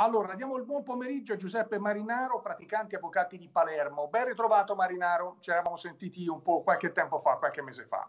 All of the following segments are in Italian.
Allora, diamo il buon pomeriggio a Giuseppe Marinaro, praticante avvocati di Palermo. Ben ritrovato Marinaro, ci eravamo sentiti un po' qualche tempo fa, qualche mese fa.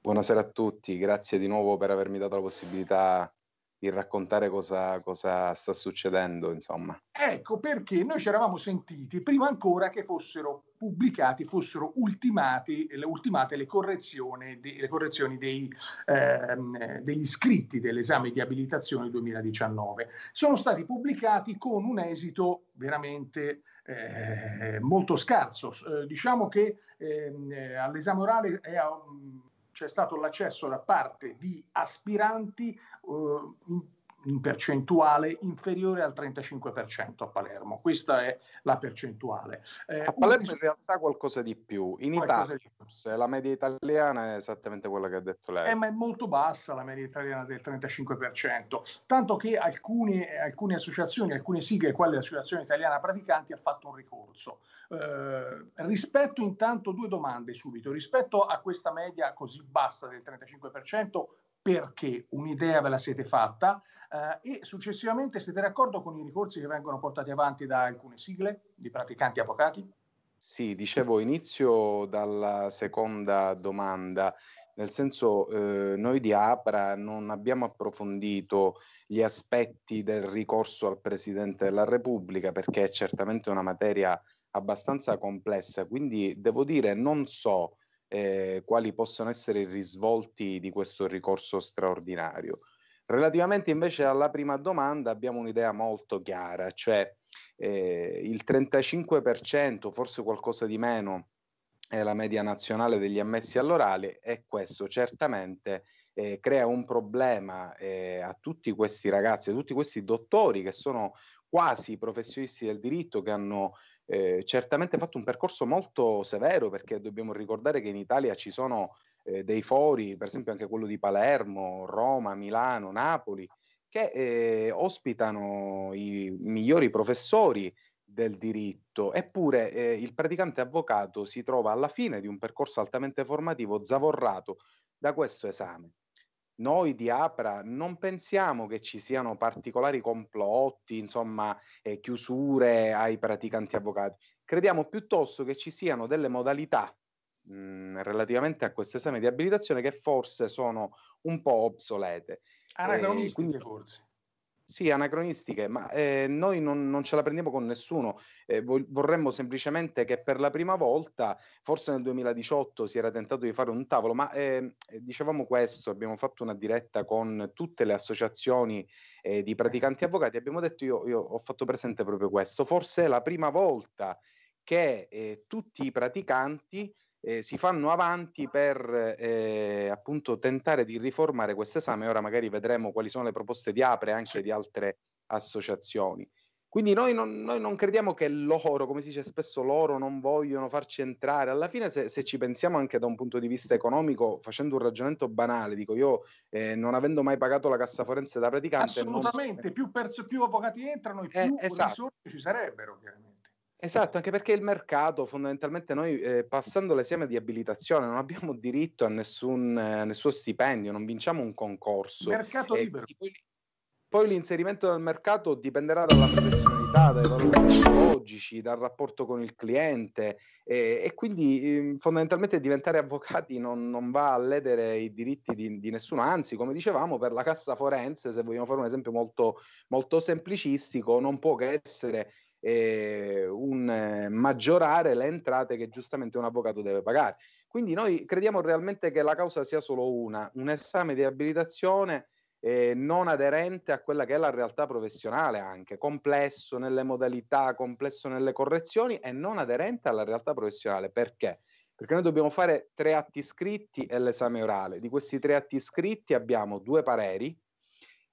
Buonasera a tutti, grazie di nuovo per avermi dato la possibilità di raccontare cosa, cosa, sta succedendo, insomma. Ecco perché noi ci eravamo sentiti prima ancora che fossero pubblicati, fossero ultimati, le, ultimate le correzioni, de, le correzioni dei, eh, degli iscritti dell'esame di abilitazione 2019. Sono stati pubblicati con un esito veramente eh, molto scarso. Eh, diciamo che ehm, all'esame orale è... Um, c'è stato l'accesso da parte di aspiranti eh, in percentuale inferiore al 35% a Palermo. Questa è la percentuale. Eh, a Palermo un... in realtà qualcosa di più. In Italia di... la media italiana è esattamente quella che ha detto lei. Eh, ma è molto bassa la media italiana del 35%, tanto che alcune, alcune associazioni, alcune sigle, quale l'Associazione Italiana Praticanti, ha fatto un ricorso. Eh, rispetto intanto due domande subito. Rispetto a questa media così bassa del 35%, perché un'idea ve la siete fatta eh, e successivamente siete d'accordo con i ricorsi che vengono portati avanti da alcune sigle di praticanti avvocati? Sì, dicevo, inizio dalla seconda domanda, nel senso eh, noi di APRA non abbiamo approfondito gli aspetti del ricorso al Presidente della Repubblica perché è certamente una materia abbastanza complessa, quindi devo dire non so eh, quali possono essere i risvolti di questo ricorso straordinario. Relativamente invece alla prima domanda abbiamo un'idea molto chiara, cioè eh, il 35%, forse qualcosa di meno, è la media nazionale degli ammessi all'orale e questo certamente eh, crea un problema eh, a tutti questi ragazzi, a tutti questi dottori che sono quasi professionisti del diritto che hanno eh, certamente fatto un percorso molto severo perché dobbiamo ricordare che in Italia ci sono eh, dei fori, per esempio anche quello di Palermo, Roma, Milano, Napoli, che eh, ospitano i migliori professori del diritto, eppure eh, il praticante avvocato si trova alla fine di un percorso altamente formativo zavorrato da questo esame noi di APRA non pensiamo che ci siano particolari complotti, insomma, eh, chiusure ai praticanti avvocati. Crediamo piuttosto che ci siano delle modalità mh, mm, relativamente a questo esame di abilitazione che forse sono un po' obsolete. Anacronistiche eh, quindi... forse. Sì, anacronistiche, ma eh, noi non, non, ce la prendiamo con nessuno. Eh, vo- vorremmo semplicemente che per la prima volta, forse nel 2018, si era tentato di fare un tavolo, ma eh, dicevamo questo, abbiamo fatto una diretta con tutte le associazioni eh, di praticanti avvocati, abbiamo detto io, io ho fatto presente proprio questo. Forse è la prima volta che eh, tutti i praticanti eh, si fanno avanti per eh, appunto tentare di riformare questo esame. Ora magari vedremo quali sono le proposte di APRE e anche di altre associazioni. Quindi noi non, noi non, crediamo che loro, come si dice spesso, loro non vogliono farci entrare. Alla fine, se, se ci pensiamo anche da un punto di vista economico, facendo un ragionamento banale, dico io, eh, non avendo mai pagato la cassa forense da praticante... Assolutamente, non... più, perso, più avvocati entrano e eh, più eh, esatto. risorse ci sarebbero, chiaramente. Esatto, anche perché il mercato, fondamentalmente noi eh, passando l'esame di abilitazione non abbiamo diritto a nessun, eh, nessun stipendio, non vinciamo un concorso. Mercato e libero. Poi, poi, l'inserimento nel mercato dipenderà dalla professionalità, dai valori psicologici, dal rapporto con il cliente eh, e quindi ehm, fondamentalmente diventare avvocati non, non, va a ledere i diritti di, di, nessuno, anzi come dicevamo per la cassa forense, se vogliamo fare un esempio molto, molto semplicistico, non può che essere eh, un eh, maggiorare le entrate che giustamente un avvocato deve pagare. Quindi noi crediamo realmente che la causa sia solo una, un esame di abilitazione eh, non aderente a quella che è la realtà professionale anche, complesso nelle modalità, complesso nelle correzioni e non aderente alla realtà professionale. Perché? Perché noi dobbiamo fare tre atti scritti e l'esame orale. Di questi tre atti scritti abbiamo due pareri,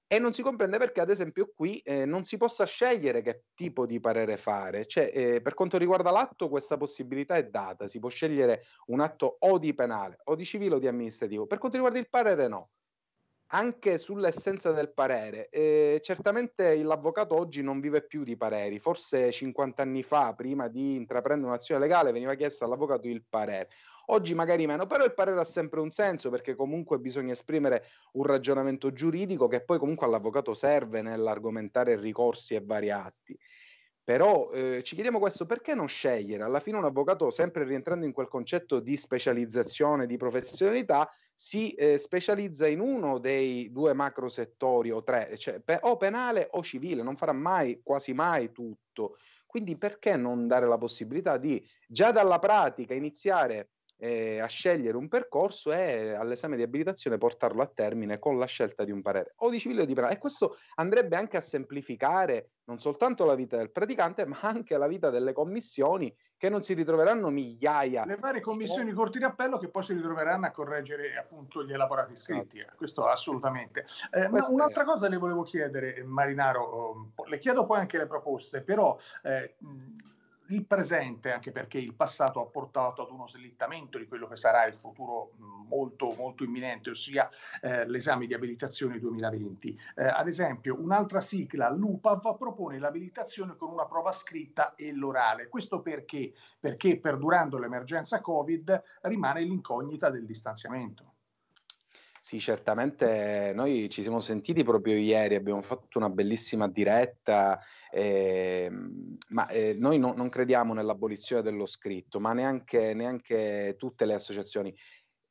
e non si comprende perché, ad esempio, qui eh, non si possa scegliere che tipo di parere fare. Cioè, eh, per quanto riguarda l'atto, questa possibilità è data. Si può scegliere un atto o di penale, o di civile o di amministrativo. Per quanto riguarda il parere, no. Anche sull'essenza del parere, eh, certamente l'avvocato oggi non vive più di pareri. Forse 50 anni fa, prima di intraprendere un'azione legale, veniva chiesto all'avvocato il parere oggi magari meno, però il parere ha sempre un senso perché comunque bisogna esprimere un ragionamento giuridico che poi comunque all'avvocato serve nell'argomentare ricorsi e vari atti. Però eh, ci chiediamo questo, perché non scegliere? Alla fine un avvocato, sempre rientrando in quel concetto di specializzazione, di professionalità, si eh, specializza in uno dei due macro settori o tre, cioè pe- o penale o civile, non farà mai, quasi mai tutto. Quindi perché non dare la possibilità di già dalla pratica iniziare eh, a scegliere un percorso e all'esame di abilitazione portarlo a termine con la scelta di un parere o di civile o di penale. E questo andrebbe anche a semplificare non soltanto la vita del praticante, ma anche la vita delle commissioni che non si ritroveranno migliaia. Le varie commissioni cioè... corti d'appello che poi si ritroveranno a correggere appunto gli elaborati scritti, esatto. questo assolutamente. Eh, Questa... un'altra cosa le volevo chiedere, eh, Marinaro, eh, le chiedo poi anche le proposte, però eh, il presente, anche perché il passato ha portato ad uno slittamento di quello che sarà il futuro molto, molto imminente, ossia eh, l'esame di abilitazione 2020. Eh, ad esempio, un'altra sigla, l'UPAV, propone l'abilitazione con una prova scritta e l'orale. Questo perché? Perché perdurando l'emergenza Covid rimane l'incognita del distanziamento. Sì, certamente noi ci siamo sentiti proprio ieri, abbiamo fatto una bellissima diretta, eh, ma eh, noi no, non crediamo nell'abolizione dello scritto, ma neanche, neanche tutte le associazioni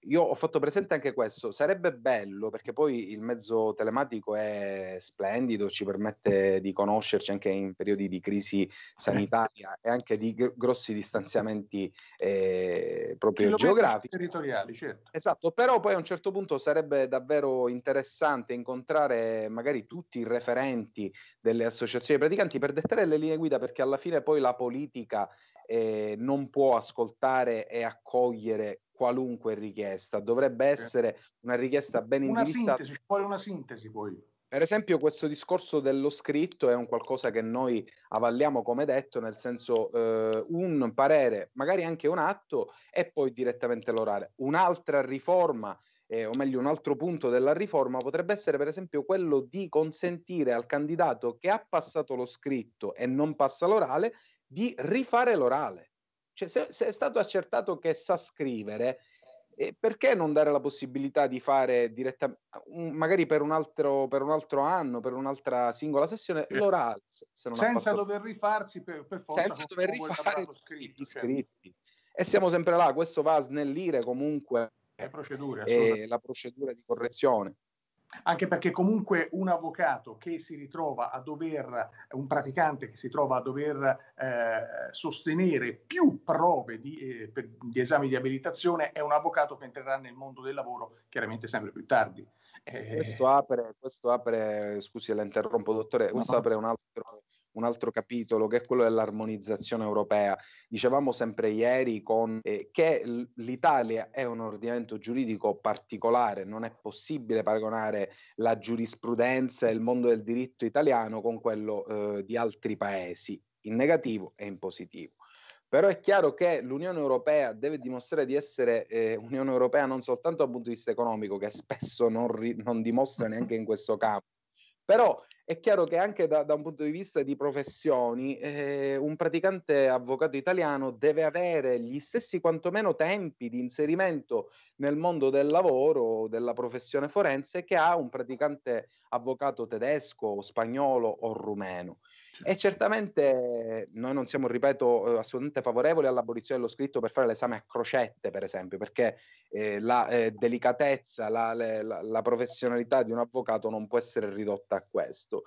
io ho fatto presente anche questo, sarebbe bello perché poi il mezzo telematico è splendido, ci permette di conoscerci anche in periodi di crisi sanitaria e anche di gr- grossi distanziamenti eh, proprio geografici. Territoriali, certo. Esatto, però poi a un certo punto sarebbe davvero interessante incontrare magari tutti i referenti delle associazioni praticanti per dettare le linee guida perché alla fine poi la politica eh, non può ascoltare e accogliere qualunque richiesta, dovrebbe essere una richiesta ben indirizzata. Una sintesi, poi una sintesi poi. Per esempio questo discorso dello scritto è un qualcosa che noi avalliamo come detto, nel senso eh, un parere, magari anche un atto e poi direttamente l'orale. Un'altra riforma eh, o meglio un altro punto della riforma potrebbe essere per esempio quello di consentire al candidato che ha passato lo scritto e non passa l'orale di rifare l'orale. Cioè, se, se è stato accertato che sa scrivere, e eh, perché non dare la possibilità di fare direttamente, magari per un, altro, per un altro anno, per un'altra singola sessione, l'orale? Se non Senza dover rifarsi per, per forza. Senza dover rifare scritto, gli cioè. scritti. E siamo sempre là, questo va a snellire comunque le eh, la procedura di correzione anche perché comunque un avvocato che si ritrova a dover, un praticante che si trova a dover eh, sostenere più prove di, eh, per, di, esami di abilitazione è un avvocato che entrerà nel mondo del lavoro chiaramente sempre più tardi. Eh... Questo apre, questo apre, scusi la interrompo dottore, questo no. apre un altro, un altro capitolo che è quello dell'armonizzazione europea. Dicevamo sempre ieri con, eh, che l'Italia è un ordinamento giuridico particolare, non è possibile paragonare la giurisprudenza e il mondo del diritto italiano con quello eh, di altri paesi, in negativo e in positivo. Però è chiaro che l'Unione Europea deve dimostrare di essere eh, Unione Europea non soltanto dal punto di vista economico, che spesso non, ri- non dimostra neanche in questo campo, però è chiaro che anche da, da un punto di vista di professioni, eh, un praticante avvocato italiano deve avere gli stessi quantomeno tempi di inserimento nel mondo del lavoro, della professione forense, che ha un praticante avvocato tedesco, o spagnolo o rumeno. E certo. certamente noi non siamo, ripeto, eh, assolutamente favorevoli all'abolizione dello scritto per fare l'esame a crocette, per esempio, perché eh, la eh, delicatezza, la, la, la professionalità di un avvocato non può essere ridotta a questo questo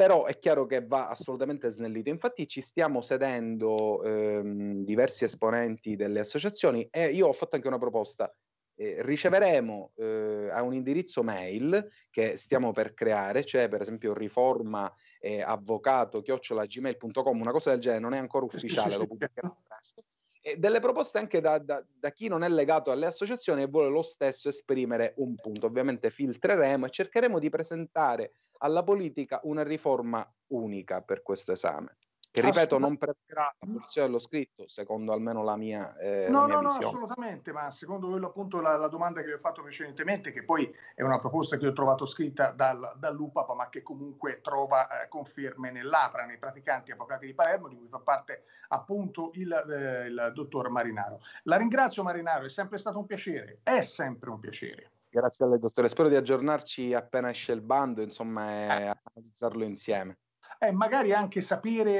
però è chiaro che va assolutamente snellito. Infatti ci stiamo sedendo ehm, diversi esponenti delle associazioni e io ho fatto anche una proposta. Eh, riceveremo eh, a un indirizzo mail che stiamo per creare, cioè per esempio riforma eh, avvocato chiocciolagmail.com, una cosa del genere, non è ancora ufficiale, lo pubblicherò presto e delle proposte anche da, da, da, chi non è legato alle associazioni e vuole lo stesso esprimere un punto. Ovviamente filtreremo e cercheremo di presentare alla politica una riforma unica per questo esame che ripeto non prevederà la posizione dello scritto, secondo almeno la mia, eh, no, la mia no, visione. No, assolutamente, ma secondo quello appunto la, la, domanda che vi ho fatto precedentemente, che poi è una proposta che ho trovato scritta dal, dall'UPAP, ma che comunque trova eh, conferme nell'APRA, nei praticanti avvocati di Palermo, di cui fa parte appunto il, eh, il dottor Marinaro. La ringrazio Marinaro, è sempre stato un piacere, è sempre un piacere. Grazie a lei, dottore. Spero di aggiornarci appena esce il bando, insomma, e eh. analizzarlo insieme. Eh, magari anche sapere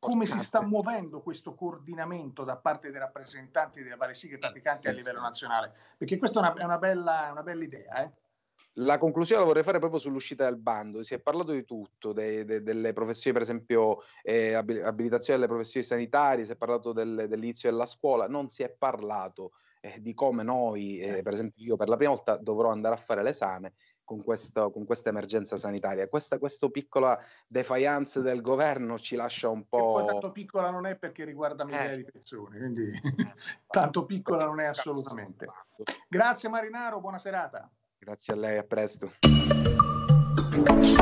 come si sta muovendo questo coordinamento da parte dei rappresentanti delle varie sigle praticanti a livello nazionale? Perché questa è una, è una, bella, una bella, idea. Eh? La conclusione la vorrei fare proprio sull'uscita del bando. Si è parlato di tutto, dei, de, delle professioni, per esempio, eh, abilitazione delle professioni sanitarie, si è parlato del, dell'inizio della scuola, non si è parlato eh, di come noi, eh, certo. per esempio io per la prima volta dovrò andare a fare l'esame con, questo, con questa emergenza sanitaria. Questa, questa piccola defiance del governo ci lascia un po'... Che poi tanto piccola non è perché riguarda migliaia eh. di persone, quindi eh, tanto piccola non è assolutamente. Grazie Marinaro, buona serata. Grazie a lei, a presto.